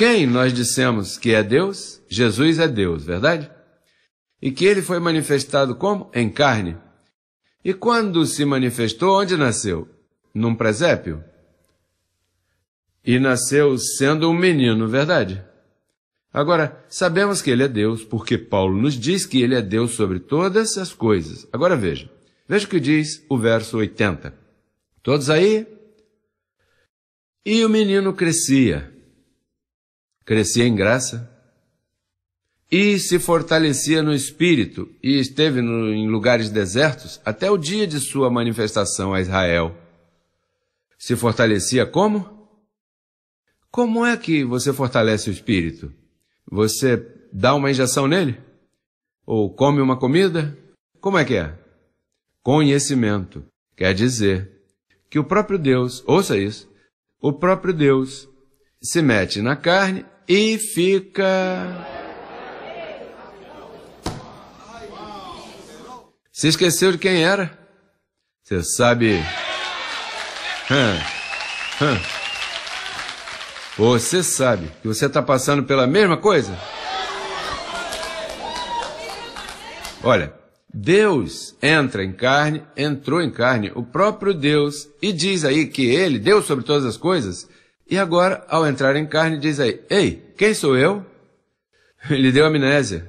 quem nós dissemos que é Deus, Jesus é Deus, verdade? E que ele foi manifestado como? Em carne. E quando se manifestou, onde nasceu? Num presépio? E nasceu sendo um menino, verdade? Agora, sabemos que ele é Deus, porque Paulo nos diz que ele é Deus sobre todas as coisas. Agora veja, veja o que diz o verso 80. Todos aí? E o menino crescia crescia em graça e se fortalecia no espírito e esteve no, em lugares desertos até o dia de sua manifestação a Israel. Se fortalecia como? Como é que você fortalece o espírito? Você dá uma injeção nele? Ou come uma comida? Como é que é? Conhecimento quer dizer que o próprio Deus, ouça isso, o próprio Deus se mete na carne e fica. Se esqueceu de quem era? Você sabe. Você sabe que você está passando pela mesma coisa? Olha, Deus entra em carne, entrou em carne, o próprio Deus, e diz aí que ele, Deus sobre todas as coisas, e agora, ao entrar em carne, diz aí: Ei, quem sou eu? Ele deu amnésia.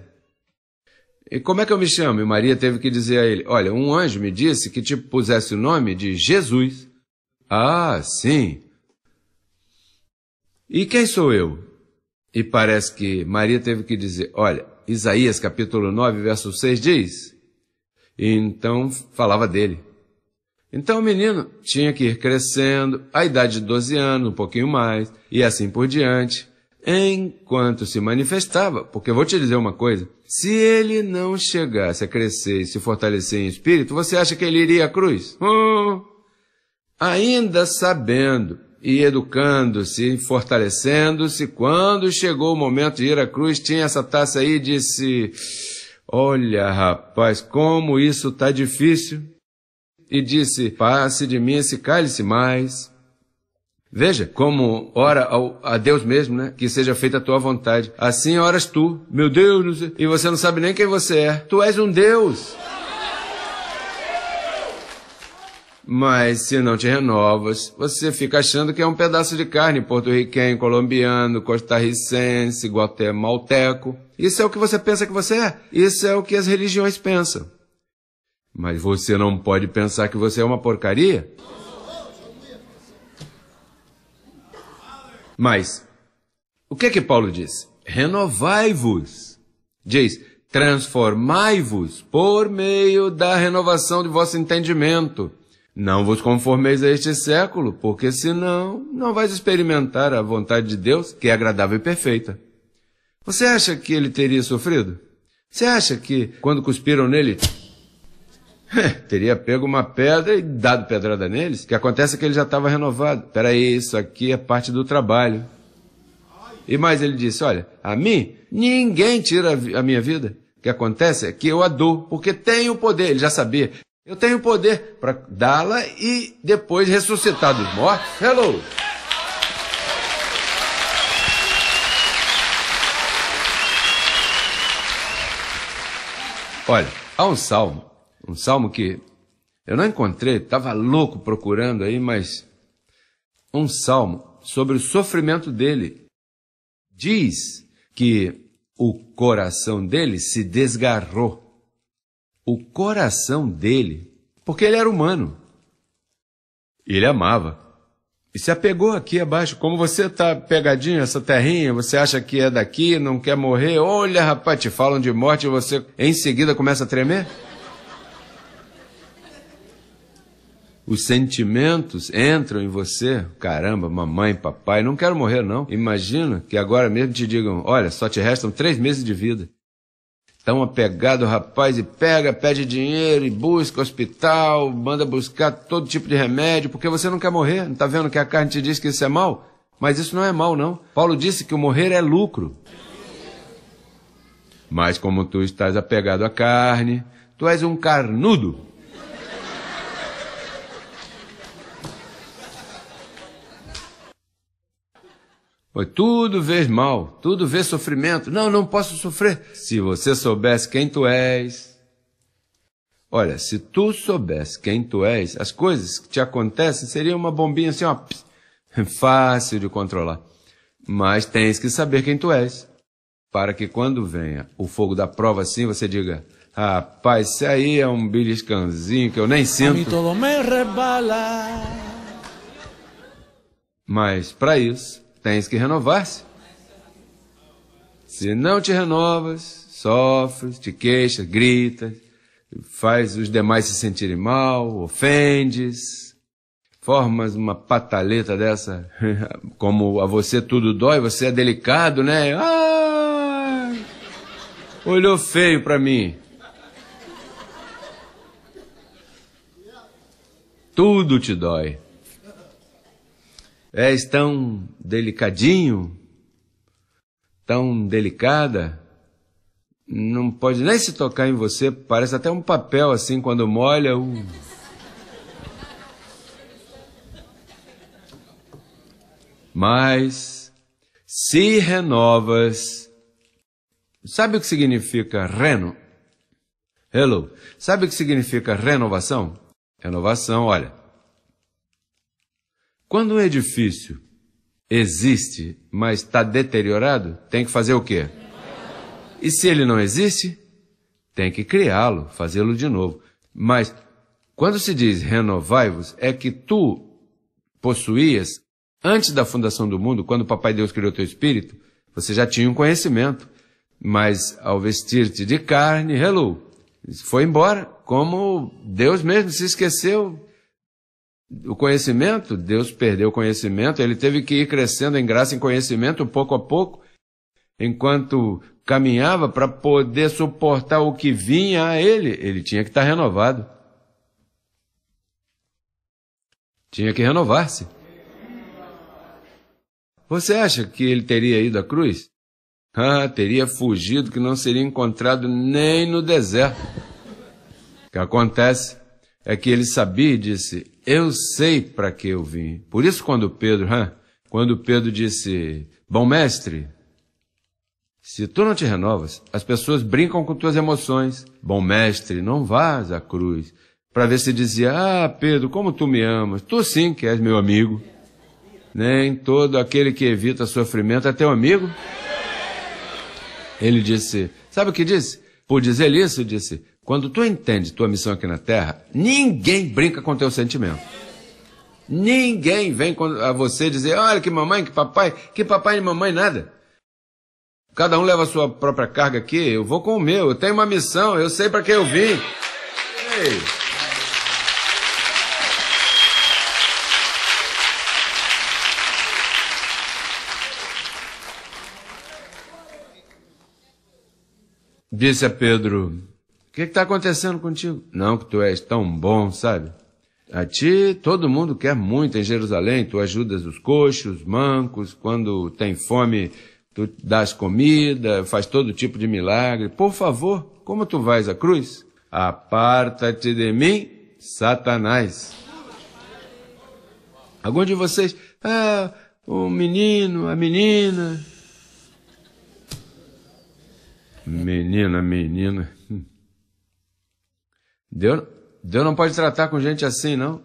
E como é que eu me chamo? E Maria teve que dizer a ele: Olha, um anjo me disse que te pusesse o nome de Jesus. Ah, sim. E quem sou eu? E parece que Maria teve que dizer: Olha, Isaías capítulo 9, verso 6 diz. E então falava dele. Então o menino tinha que ir crescendo, a idade de 12 anos, um pouquinho mais, e assim por diante, enquanto se manifestava, porque vou te dizer uma coisa, se ele não chegasse a crescer e se fortalecer em espírito, você acha que ele iria à cruz? Hum. Ainda sabendo e educando-se, fortalecendo-se, quando chegou o momento de ir à cruz, tinha essa taça aí e disse, olha rapaz, como isso tá difícil e disse: Passe de mim esse cálice mais. Veja como ora ao, a Deus mesmo, né? Que seja feita a tua vontade. Assim oras tu, meu Deus, e você não sabe nem quem você é. Tu és um Deus. Mas se não te renovas, você fica achando que é um pedaço de carne porto-riquenho, colombiano, costarricense, guatemalteco. Isso é o que você pensa que você é. Isso é o que as religiões pensam. Mas você não pode pensar que você é uma porcaria? Mas, o que é que Paulo diz? Renovai-vos. Diz, transformai-vos por meio da renovação de vosso entendimento. Não vos conformeis a este século, porque senão não vais experimentar a vontade de Deus, que é agradável e perfeita. Você acha que ele teria sofrido? Você acha que quando cuspiram nele, Teria pego uma pedra e dado pedrada neles. O que acontece é que ele já estava renovado. Peraí, isso aqui é parte do trabalho. E mais ele disse: Olha, a mim, ninguém tira a minha vida. O que acontece é que eu a dou, porque tenho poder. Ele já sabia. Eu tenho poder para dá-la e depois ressuscitar dos mortos. Hello! Olha, há um salmo um salmo que eu não encontrei, estava louco procurando aí, mas um salmo sobre o sofrimento dele. Diz que o coração dele se desgarrou. O coração dele, porque ele era humano. Ele amava. E se apegou aqui abaixo. Como você está pegadinho essa terrinha, você acha que é daqui, não quer morrer. Olha, rapaz, te falam de morte e você em seguida começa a tremer. os sentimentos entram em você. Caramba, mamãe, papai, não quero morrer, não. Imagina que agora mesmo te digam: olha, só te restam três meses de vida. Tão apegado, rapaz, e pega, pede dinheiro, e busca hospital, manda buscar todo tipo de remédio, porque você não quer morrer. Não está vendo que a carne te diz que isso é mal? Mas isso não é mal, não. Paulo disse que o morrer é lucro. Mas como tu estás apegado à carne, tu és um carnudo. Pois tudo vês mal, tudo vês sofrimento. Não, não posso sofrer. Se você soubesse quem tu és. Olha, se tu soubesse quem tu és, as coisas que te acontecem seriam uma bombinha assim, ó, fácil de controlar. Mas tens que saber quem tu és, para que quando venha o fogo da prova assim, você diga: Rapaz, isso aí é um biliscanzinho que eu nem sinto. Mas para isso, tens que renovar-se. Se não te renovas, sofres, te queixas, gritas, faz os demais se sentirem mal, ofendes, formas uma pataleta dessa, como a você tudo dói, você é delicado, né? Ah, olhou feio para mim. Tudo te dói. É, és tão delicadinho, tão delicada, não pode nem se tocar em você, parece até um papel assim quando molha. Mas se renovas. Sabe o que significa reno? Hello. Sabe o que significa renovação? Renovação, olha. Quando um edifício existe, mas está deteriorado, tem que fazer o quê? E se ele não existe, tem que criá-lo, fazê-lo de novo. Mas quando se diz renovai-vos, é que tu possuías, antes da fundação do mundo, quando o Papai Deus criou teu espírito, você já tinha um conhecimento. Mas ao vestir-te de carne, hello, foi embora, como Deus mesmo se esqueceu o conhecimento, Deus perdeu o conhecimento, ele teve que ir crescendo em graça, em conhecimento, pouco a pouco, enquanto caminhava para poder suportar o que vinha a ele. Ele tinha que estar renovado. Tinha que renovar-se. Você acha que ele teria ido à cruz? Ah, teria fugido que não seria encontrado nem no deserto. O que acontece? é que ele sabia e disse: Eu sei para que eu vim. Por isso, quando Pedro, quando Pedro disse: Bom mestre, se tu não te renovas, as pessoas brincam com tuas emoções. Bom mestre, não vás à cruz. Para ver se dizia: Ah, Pedro, como tu me amas. Tu sim que és meu amigo. Nem todo aquele que evita sofrimento é teu amigo. Ele disse: Sabe o que disse? Por dizer isso, disse: quando tu entende tua missão aqui na Terra, ninguém brinca com teu sentimento. Ninguém vem a você dizer, olha que mamãe, que papai, que papai e mamãe nada. Cada um leva a sua própria carga aqui, eu vou com o meu, eu tenho uma missão, eu sei para que eu vim. Ei. Disse a Pedro, o que está acontecendo contigo? Não, que tu és tão bom, sabe? A ti todo mundo quer muito em Jerusalém, tu ajudas os coxos, mancos, quando tem fome, tu dás comida, faz todo tipo de milagre. Por favor, como tu vais à cruz? Aparta-te de mim, Satanás. Algum de vocês, ah, o menino, a menina. Menina, menina. Deus, Deus não pode tratar com gente assim, não.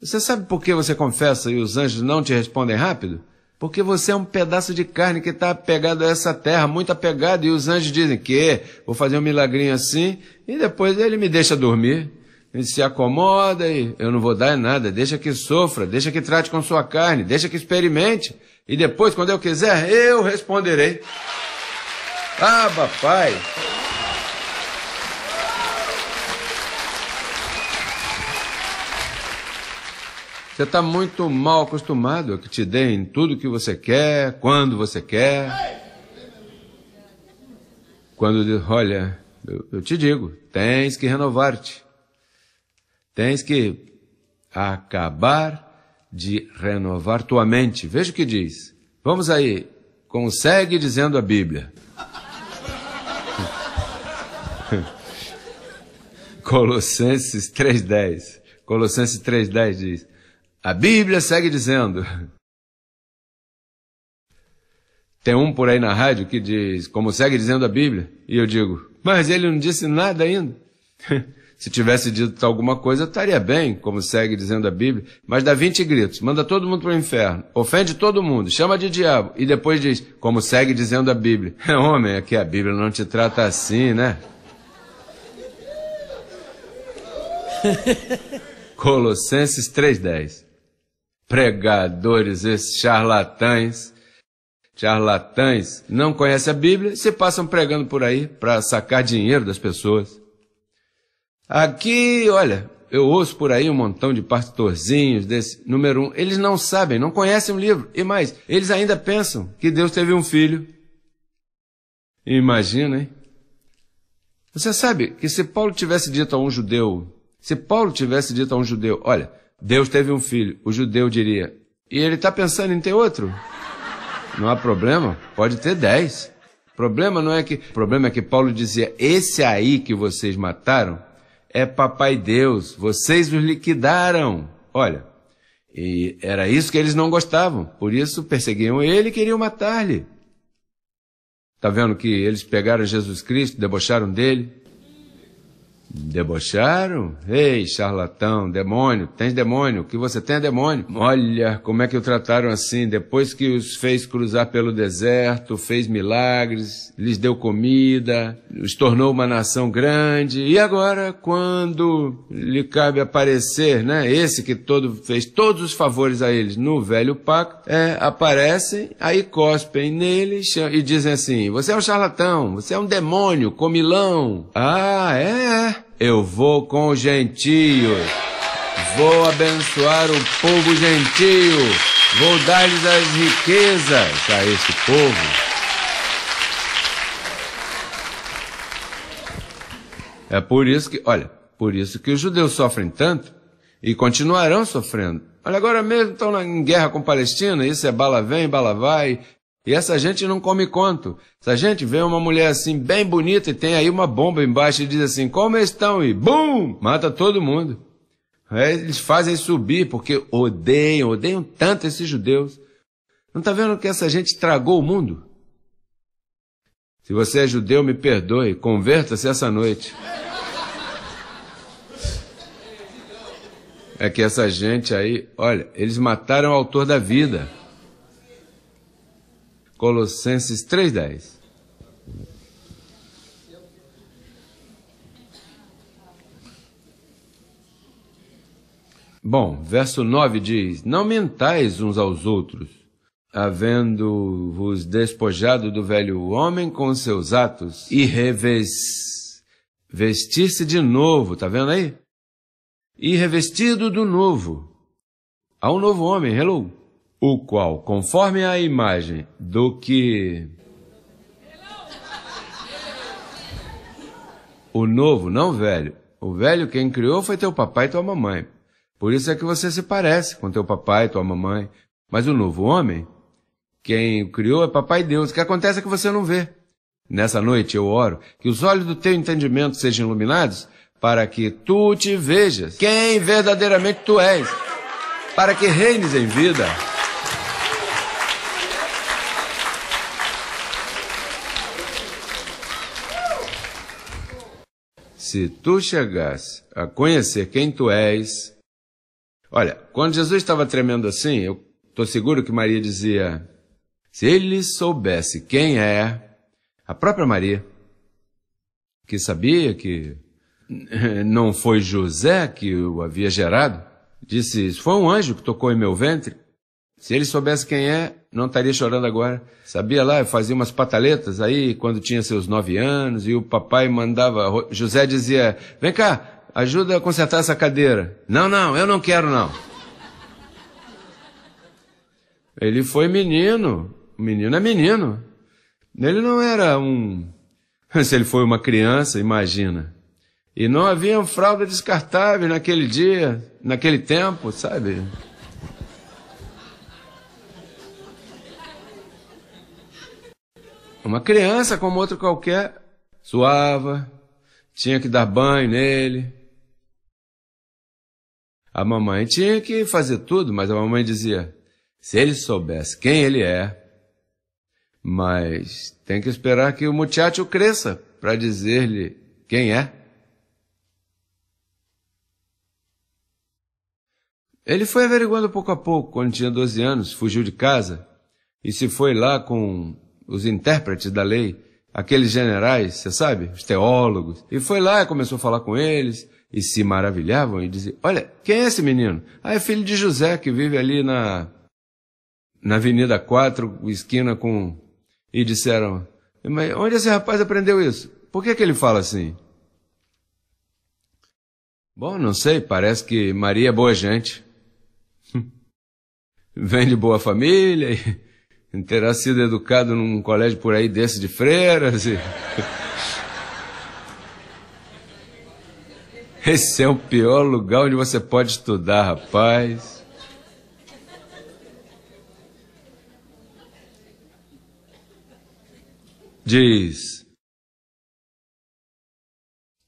Você sabe por que você confessa e os anjos não te respondem rápido? Porque você é um pedaço de carne que está apegado a essa terra, muito apegado, e os anjos dizem que vou fazer um milagrinho assim, e depois ele me deixa dormir. Ele se acomoda e eu não vou dar nada, deixa que sofra, deixa que trate com sua carne, deixa que experimente, e depois, quando eu quiser, eu responderei. Aba, Pai! Você está muito mal acostumado a que te deem tudo o que você quer, quando você quer. Quando diz, olha, eu, eu te digo, tens que renovar-te. Tens que acabar de renovar tua mente. Veja o que diz. Vamos aí, consegue dizendo a Bíblia. Colossenses 3:10. Colossenses 3:10 diz: a Bíblia segue dizendo. Tem um por aí na rádio que diz, como segue dizendo a Bíblia, e eu digo, mas ele não disse nada ainda. Se tivesse dito alguma coisa, estaria bem, como segue dizendo a Bíblia. Mas dá 20 gritos, manda todo mundo para o inferno, ofende todo mundo, chama de diabo, e depois diz, como segue dizendo a Bíblia. É homem, é que a Bíblia não te trata assim, né? Colossenses 3,10 pregadores, esses charlatães. Charlatães não conhecem a Bíblia e se passam pregando por aí para sacar dinheiro das pessoas. Aqui, olha, eu ouço por aí um montão de pastorzinhos desse número um. Eles não sabem, não conhecem o livro. E mais, eles ainda pensam que Deus teve um filho. Imagina, hein? Você sabe que se Paulo tivesse dito a um judeu, se Paulo tivesse dito a um judeu, olha, Deus teve um filho, o judeu diria. E ele está pensando em ter outro? Não há problema, pode ter dez. Problema não é que, o problema é que Paulo dizia: esse aí que vocês mataram é papai Deus, vocês os liquidaram. Olha, e era isso que eles não gostavam, por isso perseguiam ele e queriam matar-lhe. Está vendo que eles pegaram Jesus Cristo, debocharam dele, Debocharam? Ei, charlatão, demônio, tens demônio, o que você tem é demônio. Olha como é que o trataram assim, depois que os fez cruzar pelo deserto, fez milagres, lhes deu comida, os tornou uma nação grande, e agora quando lhe cabe aparecer, né, esse que todo fez todos os favores a eles no velho pacto, é, aparecem, aí cospem nele e dizem assim, você é um charlatão, você é um demônio, comilão. Ah, é? Eu vou com os gentios. Vou abençoar o povo gentio. Vou dar-lhes as riquezas a esse povo. É por isso que, olha, por isso que os judeus sofrem tanto e continuarão sofrendo. Olha, agora mesmo estão em guerra com a Palestina, isso é bala vem, bala vai, e essa gente não come conto. Se a gente vê uma mulher assim bem bonita e tem aí uma bomba embaixo e diz assim, como estão? E bum! Mata todo mundo. Aí é, eles fazem subir porque odeiam, odeiam tanto esses judeus. Não está vendo que essa gente tragou o mundo? Se você é judeu, me perdoe, converta-se essa noite. É que essa gente aí, olha, eles mataram o autor da vida. Colossenses 3,10. Bom, verso 9 diz: Não mentais uns aos outros, havendo-vos despojado do velho homem com seus atos, e revestir-se de novo, tá vendo aí? E revestido do novo. Há um novo homem, hello o qual, conforme a imagem do que. O novo, não o velho. O velho quem criou foi teu papai e tua mamãe. Por isso é que você se parece com teu papai e tua mamãe. Mas o novo homem, quem o criou é papai Deus. O que acontece é que você não vê. Nessa noite eu oro que os olhos do teu entendimento sejam iluminados para que tu te vejas quem verdadeiramente tu és, para que reines em vida. se tu chegasse a conhecer quem tu és. Olha, quando Jesus estava tremendo assim, eu estou seguro que Maria dizia: se ele soubesse quem é, a própria Maria, que sabia que não foi José que o havia gerado, disse: Foi um anjo que tocou em meu ventre. Se ele soubesse quem é, não estaria chorando agora. Sabia lá, eu fazia umas pataletas aí quando tinha seus nove anos e o papai mandava. José dizia: Vem cá, ajuda a consertar essa cadeira. Não, não, eu não quero não. Ele foi menino. O menino é menino. Ele não era um. Se ele foi uma criança, imagina. E não havia fralda descartável naquele dia, naquele tempo, sabe? Uma criança como outra qualquer, suava, tinha que dar banho nele. A mamãe tinha que fazer tudo, mas a mamãe dizia: se ele soubesse quem ele é, mas tem que esperar que o muchacho cresça para dizer-lhe quem é. Ele foi averiguando pouco a pouco, quando tinha 12 anos, fugiu de casa e se foi lá com os intérpretes da lei, aqueles generais, você sabe, os teólogos, e foi lá e começou a falar com eles e se maravilhavam e diziam: Olha, quem é esse menino? Ah, é filho de José que vive ali na, na Avenida 4, esquina com. E disseram: Mas onde esse rapaz aprendeu isso? Por que, que ele fala assim? Bom, não sei, parece que Maria é boa gente. Vem de boa família e terá sido educado num colégio por aí desse de freiras. E... Esse é o pior lugar onde você pode estudar, rapaz. Diz: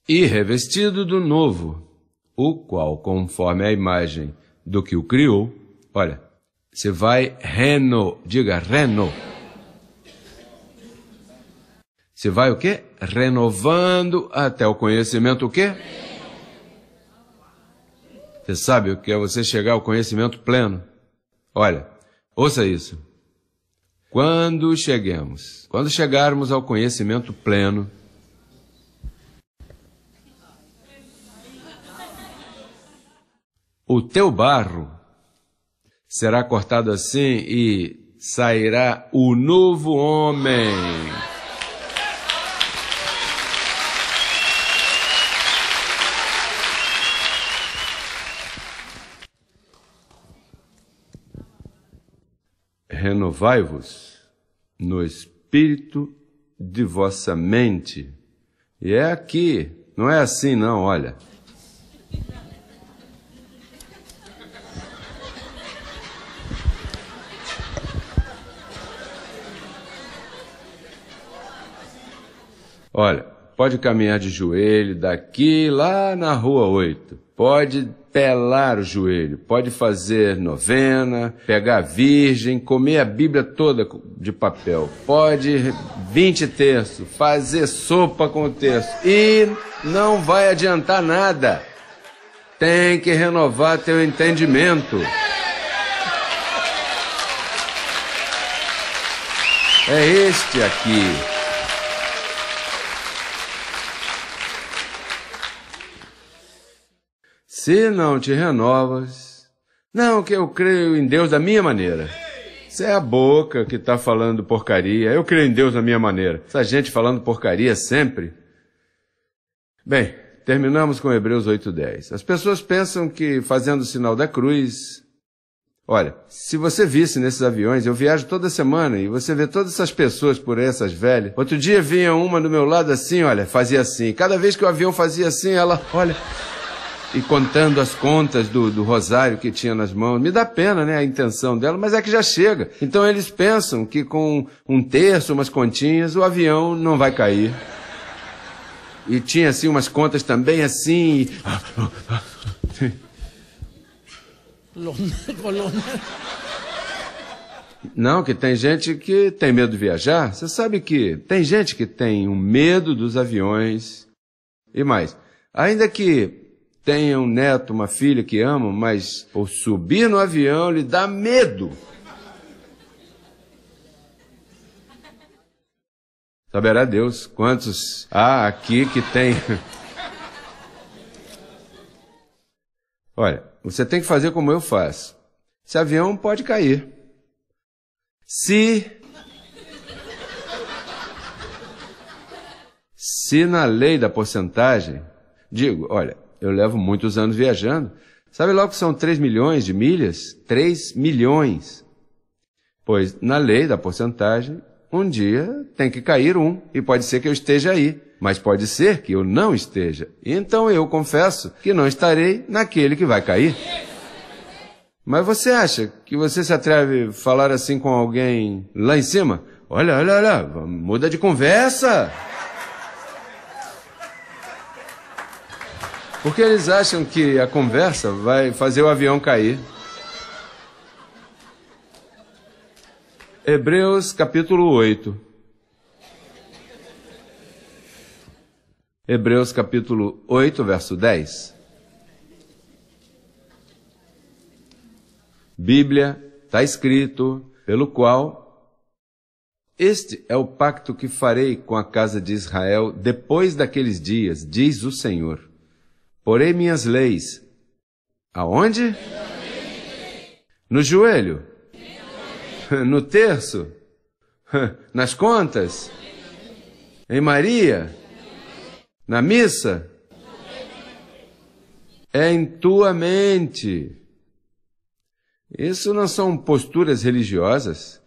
E revestido do novo, o qual, conforme a imagem do que o criou, olha, você vai reno, diga reno. Você vai o quê? Renovando até o conhecimento o quê? Você sabe o que é você chegar ao conhecimento pleno? Olha, ouça isso. Quando cheguemos, quando chegarmos ao conhecimento pleno, o teu barro será cortado assim e sairá o novo homem. Renovai-vos no espírito de vossa mente. E é aqui, não é assim não, olha. Olha, pode caminhar de joelho daqui lá na rua 8. Pode pelar o joelho, pode fazer novena, pegar a virgem, comer a Bíblia toda de papel, pode 20 terços, fazer sopa com o terço e não vai adiantar nada. Tem que renovar teu entendimento. É este aqui. Se não te renovas, não que eu creio em Deus da minha maneira. Isso é a boca que está falando porcaria. Eu creio em Deus da minha maneira. Essa gente falando porcaria sempre. Bem, terminamos com Hebreus 8:10. As pessoas pensam que fazendo o sinal da cruz. Olha, se você visse nesses aviões, eu viajo toda semana e você vê todas essas pessoas por essas velhas. Outro dia vinha uma do meu lado assim, olha, fazia assim. Cada vez que o avião fazia assim, ela, olha e contando as contas do, do rosário que tinha nas mãos. Me dá pena, né, a intenção dela, mas é que já chega. Então eles pensam que com um terço, umas continhas, o avião não vai cair. E tinha assim umas contas também assim. E... Não, que tem gente que tem medo de viajar. Você sabe que tem gente que tem um medo dos aviões e mais. Ainda que tenha um neto, uma filha que amam, mas ou subir no avião lhe dá medo. Saberá Deus quantos há aqui que tem. Olha, você tem que fazer como eu faço. Esse avião pode cair. Se. Se na lei da porcentagem, digo, olha, eu levo muitos anos viajando. Sabe logo que são 3 milhões de milhas? 3 milhões. Pois, na lei da porcentagem, um dia tem que cair um, e pode ser que eu esteja aí, mas pode ser que eu não esteja. Então eu confesso que não estarei naquele que vai cair. Mas você acha que você se atreve a falar assim com alguém lá em cima? Olha, olha, olha, muda de conversa! Porque eles acham que a conversa vai fazer o avião cair. Hebreus capítulo 8. Hebreus capítulo 8, verso 10. Bíblia está escrito, pelo qual este é o pacto que farei com a casa de Israel depois daqueles dias, diz o Senhor. Porei minhas leis. Aonde? No joelho? No terço? Nas contas? Em Maria? Na missa? É em tua mente. Isso não são posturas religiosas.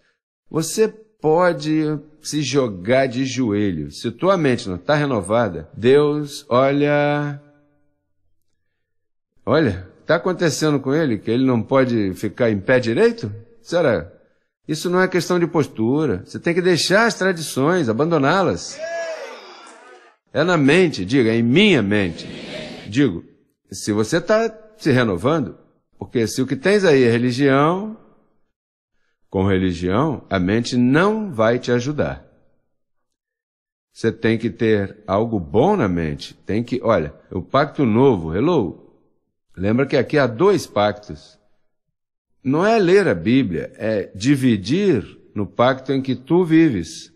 Você pode se jogar de joelho. Se tua mente não está renovada, Deus olha Olha, está acontecendo com ele que ele não pode ficar em pé direito? Será? Isso não é questão de postura. Você tem que deixar as tradições, abandoná-las. É na mente, diga, é em minha mente. Digo, se você está se renovando, porque se o que tens aí é religião, com religião, a mente não vai te ajudar. Você tem que ter algo bom na mente. Tem que, olha, o pacto novo, hello, Lembra que aqui há dois pactos. Não é ler a Bíblia, é dividir no pacto em que tu vives.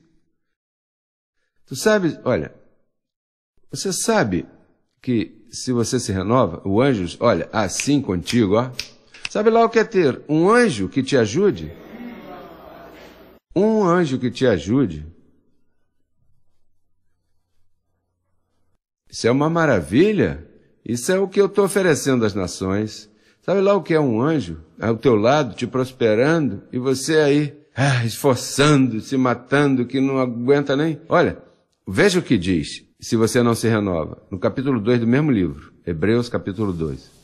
Tu sabes, olha, você sabe que se você se renova, o anjo, olha, assim contigo, ó. Sabe lá o que é ter um anjo que te ajude? Um anjo que te ajude. Isso é uma maravilha. Isso é o que eu estou oferecendo às nações. Sabe lá o que é um anjo ao é teu lado, te prosperando, e você aí, ah, esforçando, se matando, que não aguenta nem. Olha, veja o que diz, se você não se renova, no capítulo 2 do mesmo livro, Hebreus capítulo 2.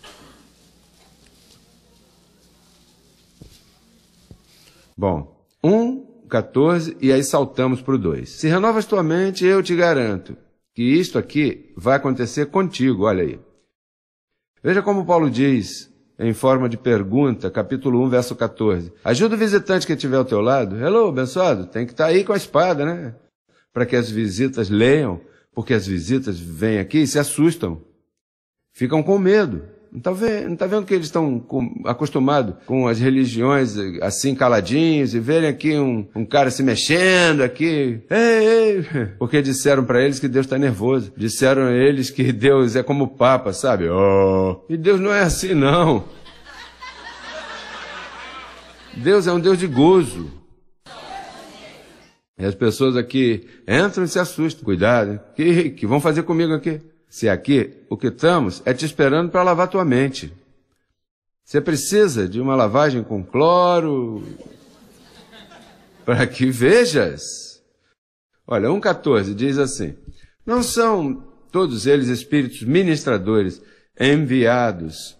Bom, 1, um, 14, e aí saltamos para o 2. Se renovas tua mente, eu te garanto que isto aqui vai acontecer contigo, olha aí. Veja como Paulo diz, em forma de pergunta, capítulo 1, verso 14. Ajuda o visitante que estiver ao teu lado. Hello, abençoado. Tem que estar tá aí com a espada, né? Para que as visitas leiam, porque as visitas vêm aqui e se assustam. Ficam com medo. Não está vendo, tá vendo que eles estão acostumados com as religiões eh, assim caladinhos e verem aqui um, um cara se mexendo aqui? Ei, ei. Porque disseram para eles que Deus está nervoso. Disseram eles que Deus é como o Papa, sabe? Oh. E Deus não é assim, não. Deus é um Deus de gozo. E as pessoas aqui entram e se assustam. Cuidado, que, que vão fazer comigo aqui? se é aqui o que estamos é te esperando para lavar tua mente. Você precisa de uma lavagem com cloro para que vejas. Olha, 1,14 diz assim: Não são todos eles espíritos ministradores enviados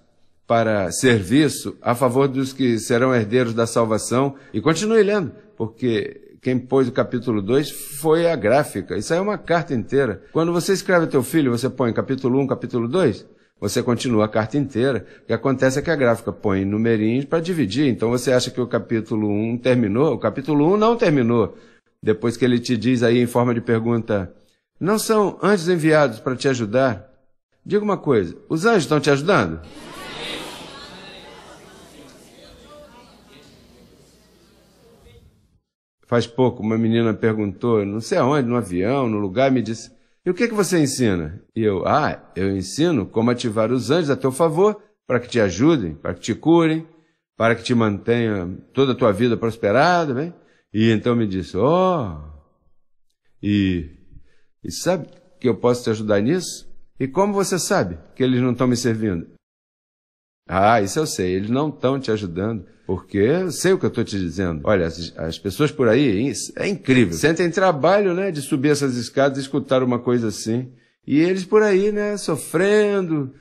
para serviço a favor dos que serão herdeiros da salvação. E continue lendo, porque quem pôs o capítulo 2 foi a gráfica. Isso aí é uma carta inteira. Quando você escreve teu filho, você põe capítulo 1, um, capítulo 2, você continua a carta inteira. O que acontece é que a gráfica põe numerinhos para dividir. Então você acha que o capítulo 1 um terminou, o capítulo 1 um não terminou. Depois que ele te diz aí em forma de pergunta, não são anjos enviados para te ajudar? Diga uma coisa, os anjos estão te ajudando? Sim. Faz pouco, uma menina perguntou, não sei aonde, no avião, no lugar, me disse: E o que, é que você ensina? E eu: Ah, eu ensino como ativar os anjos a teu favor, para que te ajudem, para que te curem, para que te mantenha toda a tua vida prosperada. Bem? Né? E então me disse: Oh, e, e sabe que eu posso te ajudar nisso? E como você sabe que eles não estão me servindo? Ah, isso eu sei. Eles não estão te ajudando. Porque eu sei o que eu estou te dizendo. Olha, as, as, pessoas por aí, é incrível. Sentem trabalho, né, de subir essas escadas e escutar uma coisa assim. E eles por aí, né, sofrendo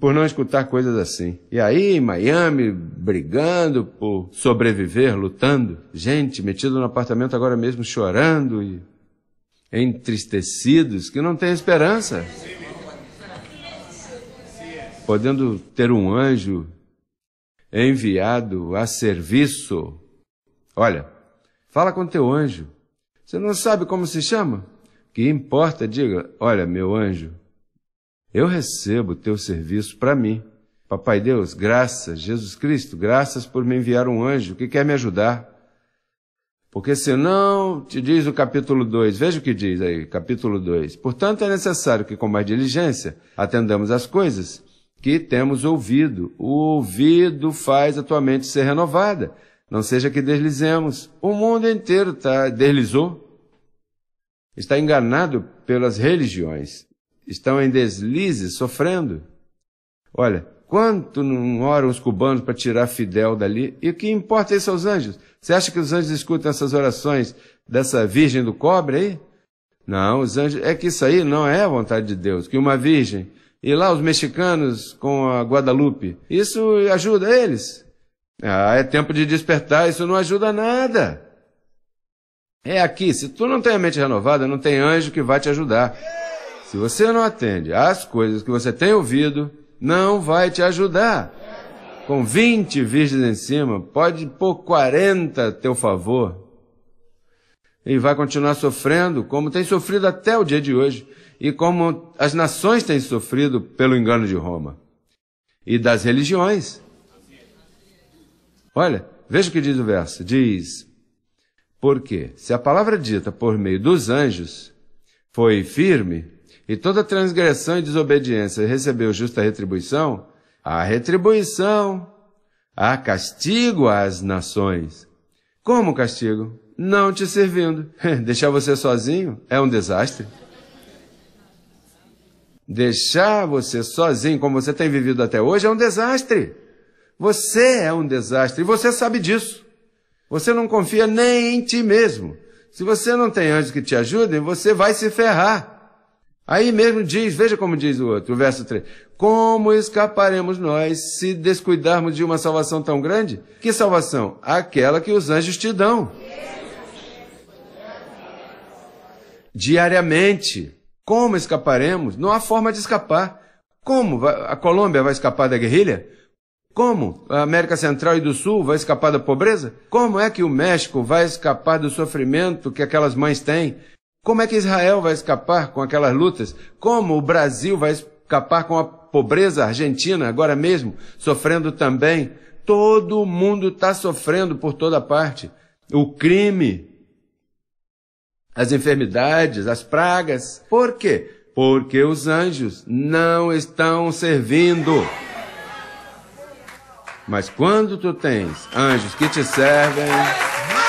por não escutar coisas assim. E aí, em Miami, brigando por sobreviver, lutando. Gente, metido no apartamento agora mesmo chorando e entristecidos, que não tem esperança podendo ter um anjo enviado a serviço. Olha, fala com teu anjo. Você não sabe como se chama? Que importa, diga: Olha, meu anjo, eu recebo teu serviço para mim. Papai Deus, graças, Jesus Cristo, graças por me enviar um anjo que quer me ajudar. Porque senão, te diz o capítulo 2, veja o que diz aí, capítulo 2. Portanto, é necessário que, com mais diligência, atendamos às coisas que temos ouvido. O ouvido faz a tua mente ser renovada. Não seja que deslizemos. O mundo inteiro tá, deslizou. Está enganado pelas religiões. Estão em deslizes, sofrendo. Olha, quanto não oram os cubanos para tirar Fidel dali? E o que importa isso aos anjos? Você acha que os anjos escutam essas orações dessa Virgem do Cobre aí? Não, os anjos. É que isso aí não é a vontade de Deus. Que uma virgem e lá os mexicanos com a Guadalupe. Isso ajuda eles? Ah, é tempo de despertar, isso não ajuda nada. É aqui, se tu não tem a mente renovada, não tem anjo que vai te ajudar. Se você não atende às coisas que você tem ouvido, não vai te ajudar. Com 20 virgens em cima, pode pôr 40 a teu favor, e vai continuar sofrendo, como tem sofrido até o dia de hoje, e como as nações têm sofrido pelo engano de Roma e das religiões. Olha, veja o que diz o verso: diz, porque se a palavra dita por meio dos anjos foi firme, e toda transgressão e desobediência recebeu justa retribuição, há retribuição, há castigo às nações. Como castigo? Não te servindo. Deixar você sozinho é um desastre. Deixar você sozinho, como você tem vivido até hoje, é um desastre. Você é um desastre e você sabe disso. Você não confia nem em ti mesmo. Se você não tem anjos que te ajudem, você vai se ferrar. Aí mesmo diz, veja como diz o outro, o verso 3. Como escaparemos nós se descuidarmos de uma salvação tão grande? Que salvação? Aquela que os anjos te dão diariamente. Como escaparemos? Não há forma de escapar. Como? A Colômbia vai escapar da guerrilha? Como? A América Central e do Sul vai escapar da pobreza? Como é que o México vai escapar do sofrimento que aquelas mães têm? Como é que Israel vai escapar com aquelas lutas? Como o Brasil vai escapar com a pobreza argentina agora mesmo, sofrendo também? Todo mundo está sofrendo por toda parte. O crime, as enfermidades, as pragas. Por quê? Porque os anjos não estão servindo. Mas quando tu tens anjos que te servem.